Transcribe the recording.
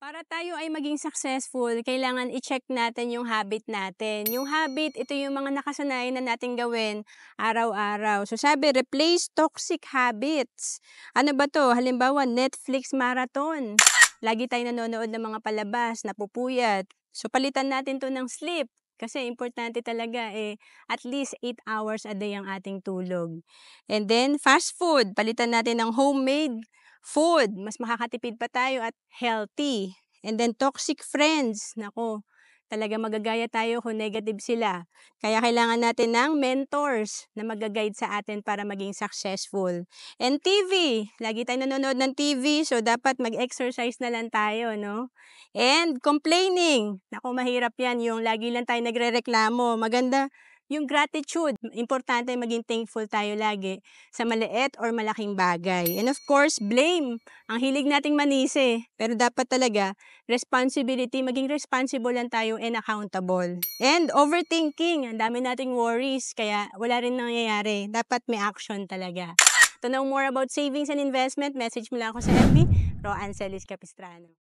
Para tayo ay maging successful, kailangan i-check natin yung habit natin. Yung habit, ito yung mga nakasanayan na natin gawin araw-araw. So sabi, replace toxic habits. Ano ba to? Halimbawa, Netflix marathon. Lagi tayo nanonood ng mga palabas, napupuyat. So palitan natin to ng sleep. Kasi importante talaga eh at least 8 hours a day ang ating tulog. And then fast food, palitan natin ng homemade food, mas makakatipid pa tayo at healthy. And then toxic friends, nako, talaga magagaya tayo kung negative sila. Kaya kailangan natin ng mentors na magaguide sa atin para maging successful. And TV, lagi tayong nanonood ng TV, so dapat mag-exercise na lang tayo, no? And complaining, nako mahirap yan, yung lagi lang tayo nagrereklamo. Maganda, yung gratitude. Importante maging thankful tayo lagi sa maliit or malaking bagay. And of course, blame. Ang hilig nating manisi. Pero dapat talaga, responsibility, maging responsible lang tayo and accountable. And overthinking. Ang dami nating worries, kaya wala rin nangyayari. Dapat may action talaga. To know more about savings and investment, message mo lang ako sa FB, Celis Capistrano.